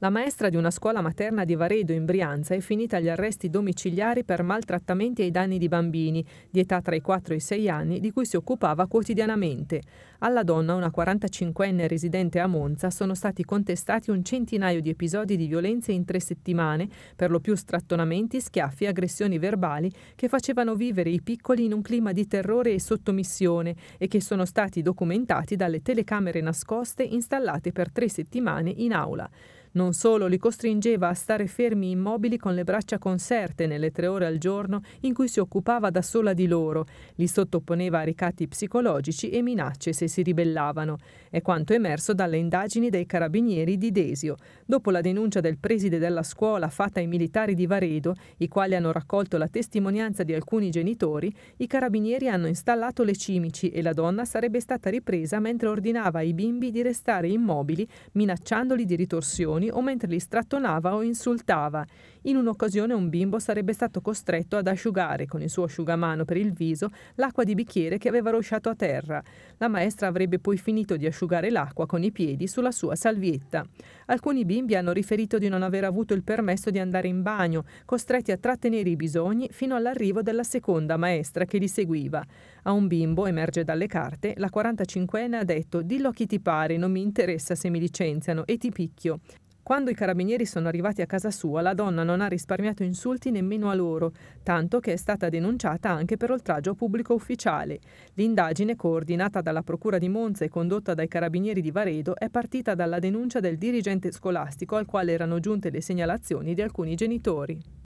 La maestra di una scuola materna di Varedo in Brianza è finita agli arresti domiciliari per maltrattamenti ai danni di bambini di età tra i 4 e i 6 anni di cui si occupava quotidianamente. Alla donna, una 45enne residente a Monza, sono stati contestati un centinaio di episodi di violenze in tre settimane, per lo più strattonamenti, schiaffi e aggressioni verbali che facevano vivere i piccoli in un clima di terrore e sottomissione e che sono stati documentati dalle telecamere nascoste installate per tre settimane in aula. Non solo li costringeva a stare fermi immobili con le braccia conserte nelle tre ore al giorno in cui si occupava da sola di loro, li sottoponeva a ricatti psicologici e minacce se si ribellavano. È quanto emerso dalle indagini dei carabinieri di Desio, dopo la denuncia del preside della scuola fatta ai militari di Varedo, i quali hanno raccolto la testimonianza di alcuni genitori, i carabinieri hanno installato le cimici e la donna sarebbe stata ripresa mentre ordinava ai bimbi di restare immobili, minacciandoli di ritorsione picchioni o mentre li strattonava o insultava. In un'occasione un bimbo sarebbe stato costretto ad asciugare con il suo asciugamano per il viso l'acqua di bicchiere che aveva rosciato a terra. La maestra avrebbe poi finito di asciugare l'acqua con i piedi sulla sua salvietta. Alcuni bimbi hanno riferito di non aver avuto il permesso di andare in bagno, costretti a trattenere i bisogni fino all'arrivo della seconda maestra che li seguiva. A un bimbo, emerge dalle carte, la 45enne ha detto «Dillo a chi ti pare, non mi interessa se mi licenziano e ti picchio». Quando i carabinieri sono arrivati a casa sua, la donna non ha risparmiato insulti nemmeno a loro, tanto che è stata denunciata anche per oltraggio pubblico ufficiale. L'indagine, coordinata dalla Procura di Monza e condotta dai carabinieri di Varedo, è partita dalla denuncia del dirigente scolastico al quale erano giunte le segnalazioni di alcuni genitori.